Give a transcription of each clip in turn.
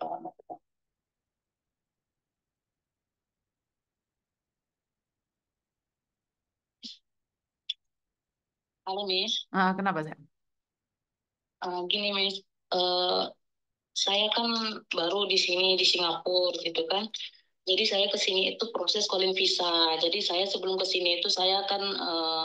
Halo, Miss. Ah, kenapa, sayang? Uh, gini, Miss. Uh, saya kan baru di sini, di Singapura, gitu kan. Jadi saya ke sini itu proses calling visa. Jadi saya sebelum ke sini itu saya kan uh,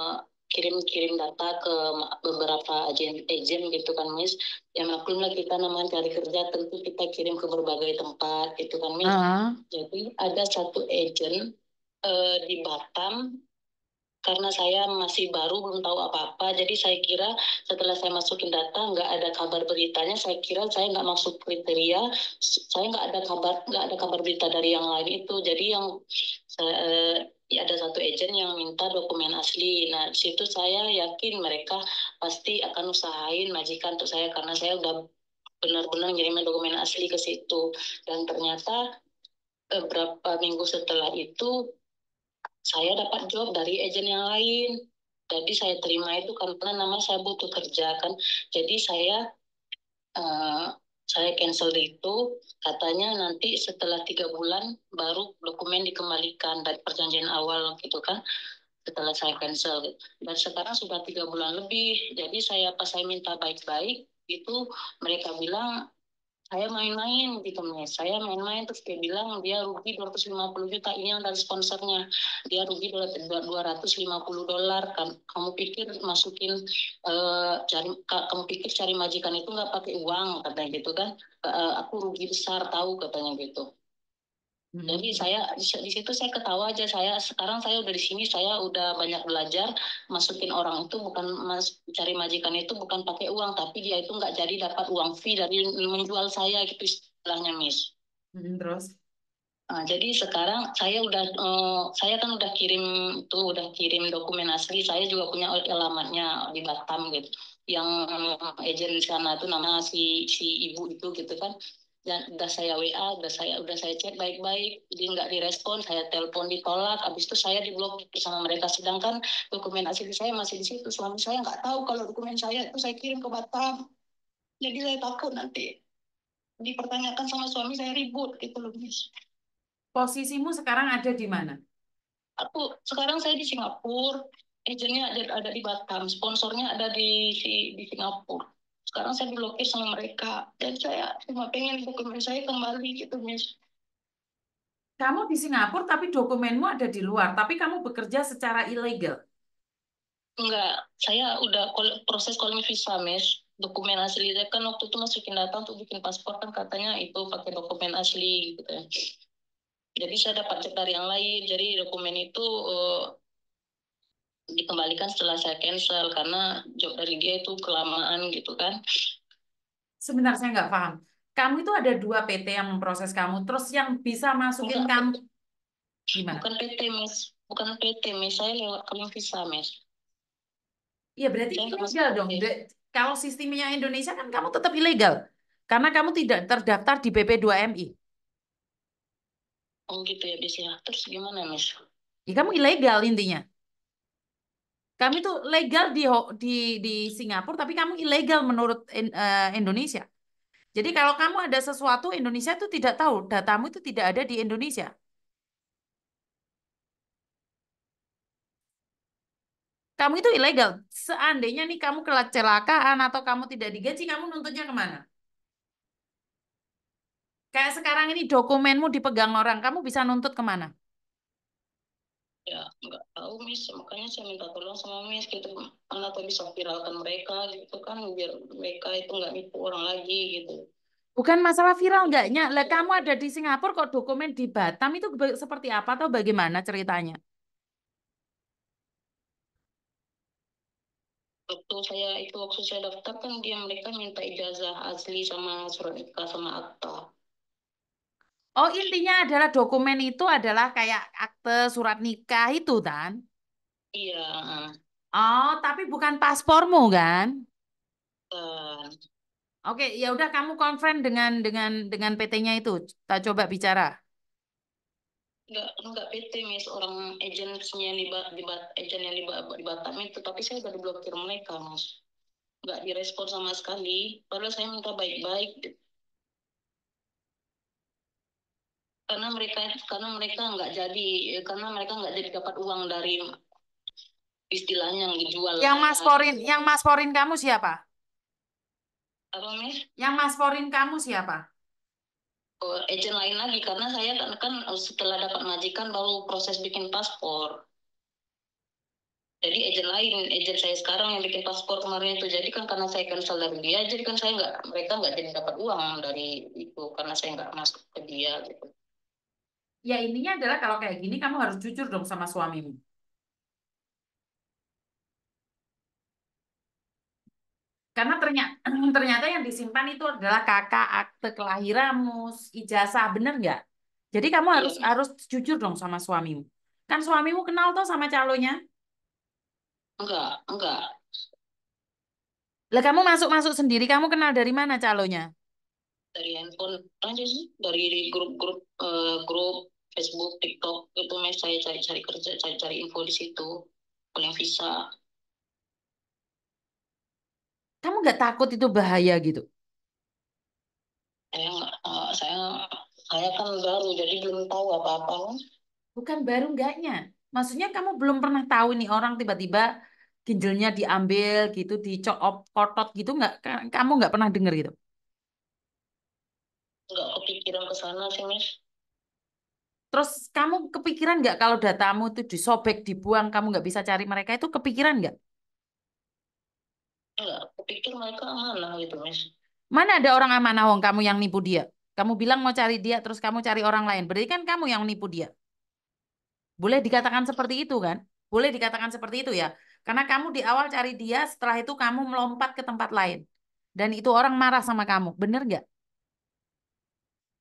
kirim-kirim data ke beberapa agen agen gitu kan Miss ya maklumlah kita namanya cari kerja tentu kita kirim ke berbagai tempat gitu kan Miss uh ah. -huh. jadi ada satu agen uh, eh, di Batam karena saya masih baru belum tahu apa-apa jadi saya kira setelah saya masukin data nggak ada kabar beritanya saya kira saya nggak masuk kriteria saya nggak ada kabar nggak ada kabar berita dari yang lain itu jadi yang eh, ada satu agent yang minta dokumen asli. Nah, di situ saya yakin mereka pasti akan usahain majikan untuk saya karena saya udah benar-benar ngirimin dokumen asli ke situ. Dan ternyata beberapa eh, minggu setelah itu saya dapat job dari agent yang lain. Jadi saya terima itu karena nama saya butuh kerja kan. Jadi saya eh, saya cancel itu katanya nanti setelah tiga bulan baru dokumen dikembalikan dari perjanjian awal gitu kan setelah saya cancel dan sekarang sudah tiga bulan lebih jadi saya pas saya minta baik-baik itu mereka bilang saya main-main gitu mes, saya main-main terus dia bilang dia rugi 250 juta ini yang sponsornya dia rugi 250 dolar kan, kamu pikir masukin uh, cari kamu pikir cari majikan itu nggak pakai uang katanya gitu kan uh, aku rugi besar tahu katanya gitu Hmm. Jadi saya di situ saya ketawa aja saya sekarang saya udah di sini saya udah banyak belajar masukin orang itu bukan mas cari majikan itu bukan pakai uang tapi dia itu nggak jadi dapat uang fee dari menjual saya gitu istilahnya miss. Hmm, terus? Nah, jadi sekarang saya udah uh, saya kan udah kirim tuh udah kirim dokumen asli saya juga punya alamatnya di Batam gitu yang um, agent sana tuh nama si si ibu itu gitu kan dan udah saya WA, udah saya udah saya cek baik-baik, jadi nggak direspon, saya telepon ditolak, habis itu saya diblok sama mereka. Sedangkan dokumen asli saya masih di situ, suami saya nggak tahu kalau dokumen saya itu saya kirim ke Batam. Jadi saya takut nanti dipertanyakan sama suami saya ribut gitu loh. Posisimu sekarang ada di mana? Aku sekarang saya di Singapura, agennya ada, ada di Batam, sponsornya ada di di, di Singapura sekarang saya diblokir sama mereka dan saya cuma pengen dokumen saya kembali gitu Miss kamu di Singapura tapi dokumenmu ada di luar, tapi kamu bekerja secara ilegal. Enggak, saya udah proses calling visa, Miss. Dokumen asli saya kan waktu itu masukin data untuk bikin paspor kan katanya itu pakai dokumen asli gitu ya. Jadi saya dapat cek dari yang lain. Jadi dokumen itu uh, dikembalikan setelah saya cancel karena job dari dia itu kelamaan gitu kan. Sebentar saya nggak paham. Kamu itu ada dua PT yang memproses kamu, terus yang bisa masukin Enggak. kamu gimana? Bukan PT Miss, bukan PT Miss, saya lewat kamu visa Miss. Iya berarti ilegal dong. Kalau sistemnya Indonesia kan kamu tetap ilegal karena kamu tidak terdaftar di BP2MI. Oh gitu ya, bisa ya. Terus gimana, Miss? Ya kamu ilegal intinya. Kami tuh legal di di di Singapura, tapi kamu ilegal menurut in, uh, Indonesia. Jadi kalau kamu ada sesuatu Indonesia itu tidak tahu, datamu itu tidak ada di Indonesia. Kamu itu ilegal. Seandainya nih kamu kecelakaan atau kamu tidak digaji, kamu nuntutnya kemana? Kayak sekarang ini dokumenmu dipegang orang, kamu bisa nuntut kemana? tahu mis makanya saya minta tolong sama mis gitu mana tuh bisa viralkan mereka gitu kan biar mereka itu nggak nipu orang lagi gitu bukan masalah viral enggaknya lah kamu ada di Singapura kok dokumen di Batam itu seperti apa atau bagaimana ceritanya waktu saya itu waktu saya daftar kan dia mereka minta ijazah asli sama surat nikah sama akta Oh, intinya adalah dokumen itu adalah kayak akte surat nikah itu, kan? Iya. Oh, tapi bukan paspormu, kan? Uh. Oke, ya udah kamu konfren dengan dengan dengan PT-nya itu. tak coba bicara. Enggak, enggak PT, Miss. Orang agensinya di di agen yang di, di Batam itu, tapi saya udah diblokir mereka, Mas. Enggak direspon sama sekali. Padahal saya minta baik-baik karena mereka karena mereka nggak jadi karena mereka nggak jadi dapat uang dari istilahnya yang dijual. Yang masporin yang masporin kamu siapa? Apa, Miss? Yang masporin kamu siapa? Oh, agent lain lagi karena saya kan, kan setelah dapat majikan baru proses bikin paspor. Jadi agent lain, agent saya sekarang yang bikin paspor kemarin itu. Jadi kan karena saya cancel dari dia, jadi kan saya nggak, mereka nggak jadi dapat uang dari itu karena saya nggak masuk ke dia gitu ya intinya adalah kalau kayak gini kamu harus jujur dong sama suamimu. Karena ternyata ternyata yang disimpan itu adalah kakak akte kelahiranmu, ijazah, bener nggak? Jadi kamu harus yeah. harus jujur dong sama suamimu. Kan suamimu kenal tuh sama calonnya? Enggak, enggak. Lah kamu masuk-masuk sendiri, kamu kenal dari mana calonnya? Dari handphone aja sih, dari grup-grup uh, grup Facebook, TikTok itu mes saya cari-cari kerja, cari-cari info di situ, kuliah visa. Kamu nggak takut itu bahaya gitu? Saya eh, saya saya kan baru jadi belum tahu apa-apa. Bukan baru enggaknya. Maksudnya kamu belum pernah tahu nih orang tiba-tiba ginjalnya diambil gitu, dicop kotot gitu nggak? Kamu nggak pernah dengar gitu? Nggak kepikiran ke sana sih, Miss. Terus kamu kepikiran nggak kalau datamu itu disobek, dibuang, kamu nggak bisa cari mereka itu kepikiran nggak? Enggak, kepikir mereka amanah gitu, Miss. Mana ada orang amanah, Wong, kamu yang nipu dia? Kamu bilang mau cari dia, terus kamu cari orang lain. Berarti kan kamu yang nipu dia. Boleh dikatakan seperti itu, kan? Boleh dikatakan seperti itu, ya. Karena kamu di awal cari dia, setelah itu kamu melompat ke tempat lain. Dan itu orang marah sama kamu. Bener nggak?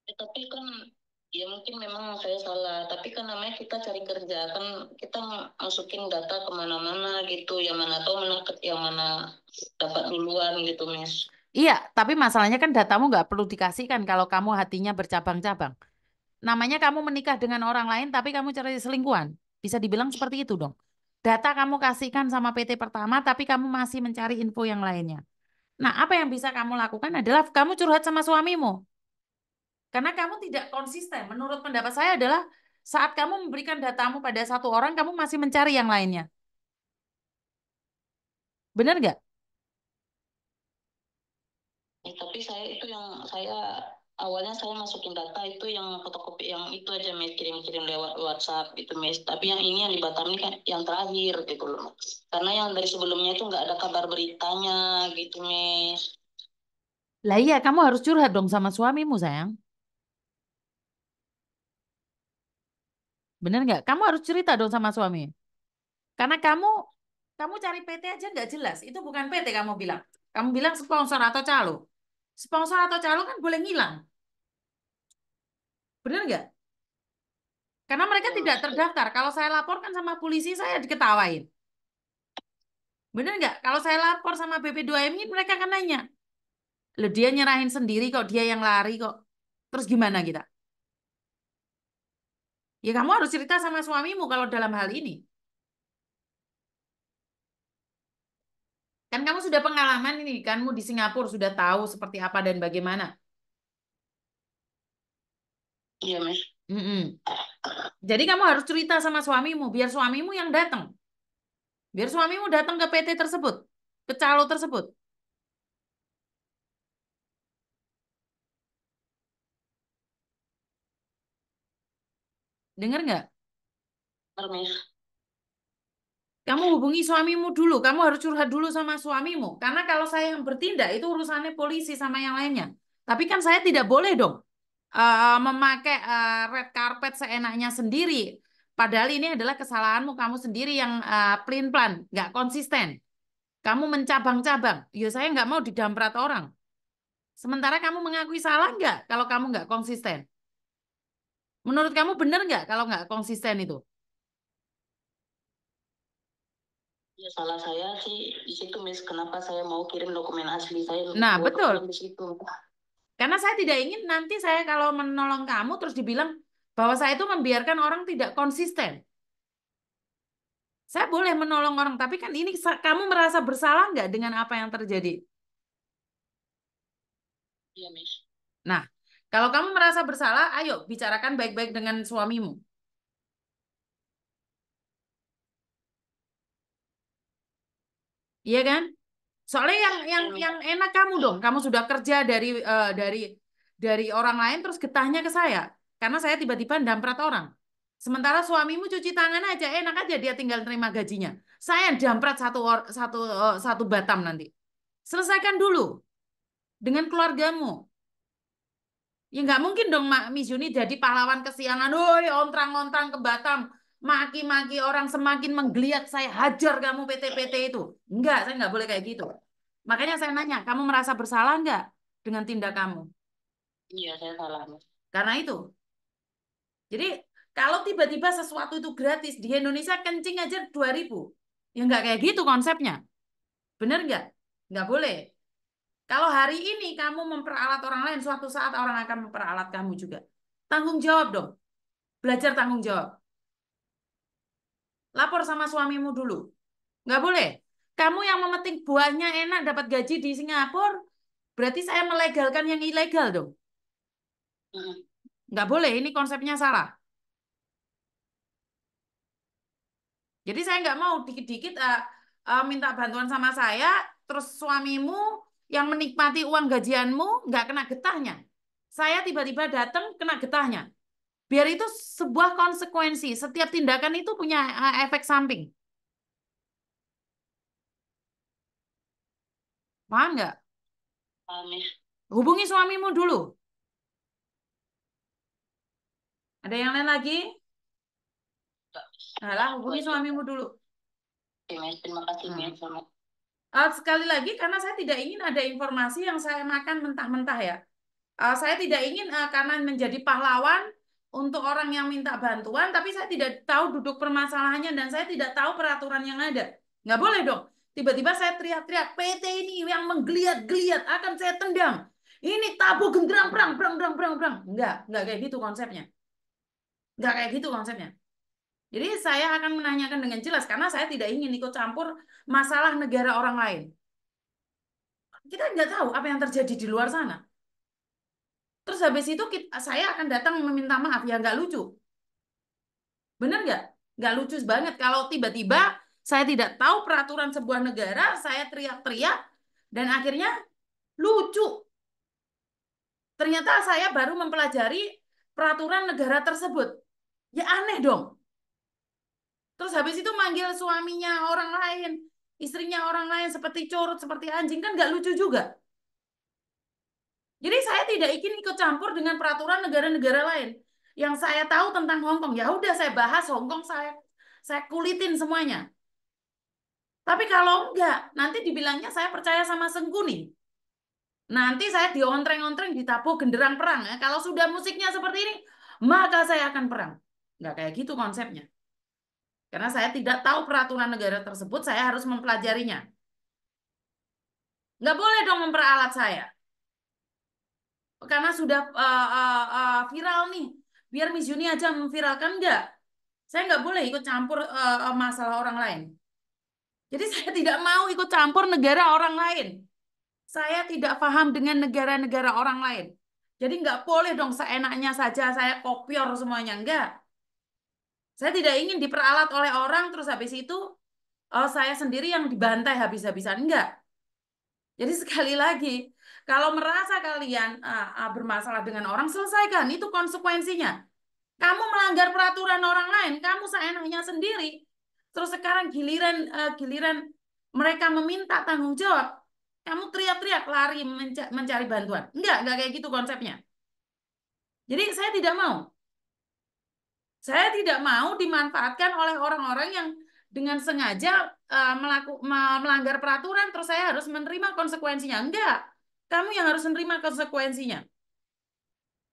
Ya, tapi kan ya mungkin memang saya salah tapi kan namanya kita cari kerja kan kita masukin data kemana-mana gitu yang mana tahu mana yang mana dapat duluan gitu miss iya tapi masalahnya kan datamu nggak perlu dikasihkan kalau kamu hatinya bercabang-cabang namanya kamu menikah dengan orang lain tapi kamu cari selingkuhan bisa dibilang seperti itu dong data kamu kasihkan sama PT pertama tapi kamu masih mencari info yang lainnya nah apa yang bisa kamu lakukan adalah kamu curhat sama suamimu karena kamu tidak konsisten. Menurut pendapat saya adalah saat kamu memberikan datamu pada satu orang, kamu masih mencari yang lainnya. Benar nggak? Eh, tapi saya itu yang saya awalnya saya masukin data itu yang fotokopi yang itu aja mes kirim-kirim lewat WhatsApp gitu mes tapi yang ini yang di Batam ini kan yang terakhir gitu loh karena yang dari sebelumnya itu nggak ada kabar beritanya gitu mes lah iya kamu harus curhat dong sama suamimu sayang Bener nggak? Kamu harus cerita dong sama suami. Karena kamu kamu cari PT aja nggak jelas. Itu bukan PT kamu bilang. Kamu bilang sponsor atau calo. Sponsor atau calo kan boleh ngilang. Bener nggak? Karena mereka oh, tidak iya. terdaftar. Kalau saya laporkan sama polisi, saya diketawain. Bener nggak? Kalau saya lapor sama BP2M mereka akan nanya. Loh, dia nyerahin sendiri kok, dia yang lari kok. Terus gimana kita? Ya kamu harus cerita sama suamimu kalau dalam hal ini. Kan kamu sudah pengalaman ini, kamu di Singapura sudah tahu seperti apa dan bagaimana. Iya, Mas. Mm -mm. Jadi kamu harus cerita sama suamimu, biar suamimu yang datang. Biar suamimu datang ke PT tersebut, ke calo tersebut. Dengar nggak? Kamu hubungi suamimu dulu. Kamu harus curhat dulu sama suamimu. Karena kalau saya yang bertindak itu urusannya polisi sama yang lainnya. Tapi kan saya tidak boleh dong uh, memakai uh, red carpet seenaknya sendiri. Padahal ini adalah kesalahanmu kamu sendiri yang uh, eh, plin plan, nggak konsisten. Kamu mencabang-cabang. Ya saya nggak mau didamprat orang. Sementara kamu mengakui salah nggak kalau kamu nggak konsisten? Menurut kamu benar nggak kalau nggak konsisten itu? Ya, salah saya sih di situ, mis Kenapa saya mau kirim dokumen asli saya? Nah, betul. Karena saya tidak ingin nanti saya kalau menolong kamu terus dibilang bahwa saya itu membiarkan orang tidak konsisten. Saya boleh menolong orang, tapi kan ini kamu merasa bersalah nggak dengan apa yang terjadi? Iya, mis. Nah, kalau kamu merasa bersalah, ayo bicarakan baik-baik dengan suamimu. Iya kan? Soalnya yang iya, yang iya. yang enak kamu dong. Kamu sudah kerja dari uh, dari dari orang lain terus getahnya ke saya karena saya tiba-tiba damprat orang. Sementara suamimu cuci tangan aja enak aja dia tinggal terima gajinya. Saya damprat satu or, satu uh, satu Batam nanti. Selesaikan dulu dengan keluargamu. Ya nggak mungkin dong Miss Yuni jadi pahlawan kesiangan. Woi, oh, ya ontrang-ontrang ke Batam. Maki-maki orang semakin menggeliat. Saya hajar kamu PT-PT itu. Enggak, saya nggak boleh kayak gitu. Makanya saya nanya, kamu merasa bersalah nggak dengan tindak kamu? Iya, saya salah. Karena itu. Jadi kalau tiba-tiba sesuatu itu gratis, di Indonesia kencing aja 2000. Ya nggak kayak gitu konsepnya. Bener nggak? Nggak boleh. Kalau hari ini kamu memperalat orang lain, suatu saat orang akan memperalat kamu juga. Tanggung jawab dong. Belajar tanggung jawab. Lapor sama suamimu dulu. Nggak boleh. Kamu yang memetik buahnya enak dapat gaji di Singapura, berarti saya melegalkan yang ilegal dong. Nggak boleh, ini konsepnya salah. Jadi saya nggak mau dikit-dikit uh, uh, minta bantuan sama saya, terus suamimu yang menikmati uang gajianmu nggak kena getahnya. Saya tiba-tiba datang kena getahnya. Biar itu sebuah konsekuensi. Setiap tindakan itu punya eh, efek samping. Paham nggak? Paham ya. Hubungi suamimu dulu. Ada yang lain lagi? Alah, hubungi suamimu dulu. Terima kasih, terima hmm. kasih. Uh, sekali lagi karena saya tidak ingin ada informasi yang saya makan mentah-mentah ya. Uh, saya tidak ingin uh, karena menjadi pahlawan untuk orang yang minta bantuan, tapi saya tidak tahu duduk permasalahannya dan saya tidak tahu peraturan yang ada. Nggak boleh dong. Tiba-tiba saya teriak-teriak, PT ini yang menggeliat-geliat akan saya tendang. Ini tabu genderang, perang, perang, perang, perang, perang. nggak nggak kayak gitu konsepnya. nggak kayak gitu konsepnya. Jadi saya akan menanyakan dengan jelas karena saya tidak ingin ikut campur masalah negara orang lain. Kita nggak tahu apa yang terjadi di luar sana. Terus habis itu kita, saya akan datang meminta maaf ya nggak lucu. Benar nggak? Nggak lucu banget kalau tiba-tiba saya tidak tahu peraturan sebuah negara, saya teriak-teriak dan akhirnya lucu. Ternyata saya baru mempelajari peraturan negara tersebut. Ya aneh dong Terus habis itu manggil suaminya orang lain, istrinya orang lain seperti curut, seperti anjing kan nggak lucu juga. Jadi saya tidak ingin ikut campur dengan peraturan negara-negara lain. Yang saya tahu tentang Hong Kong, ya udah saya bahas Hong Kong, saya saya kulitin semuanya. Tapi kalau enggak, nanti dibilangnya saya percaya sama Sengkuni. Nanti saya diontreng-ontreng ditabuh genderang perang. Kalau sudah musiknya seperti ini, maka saya akan perang. Enggak kayak gitu konsepnya. Karena saya tidak tahu peraturan negara tersebut, saya harus mempelajarinya. Nggak boleh dong memperalat saya. Karena sudah uh, uh, uh, viral nih, biar Miss Juni aja memviralkan enggak. Saya nggak boleh ikut campur uh, masalah orang lain. Jadi saya tidak mau ikut campur negara orang lain. Saya tidak paham dengan negara-negara orang lain. Jadi nggak boleh dong seenaknya saja saya kopior semuanya. Enggak. Saya tidak ingin diperalat oleh orang terus habis itu oh, saya sendiri yang dibantai habis-habisan. Enggak. Jadi sekali lagi, kalau merasa kalian uh, uh, bermasalah dengan orang, selesaikan. Itu konsekuensinya. Kamu melanggar peraturan orang lain, kamu seenaknya sendiri. Terus sekarang giliran uh, giliran mereka meminta tanggung jawab, kamu teriak-teriak lari menca mencari bantuan. Enggak, enggak kayak gitu konsepnya. Jadi saya tidak mau. Saya tidak mau dimanfaatkan oleh orang-orang yang dengan sengaja uh, melaku, melanggar peraturan terus saya harus menerima konsekuensinya. Enggak. Kamu yang harus menerima konsekuensinya.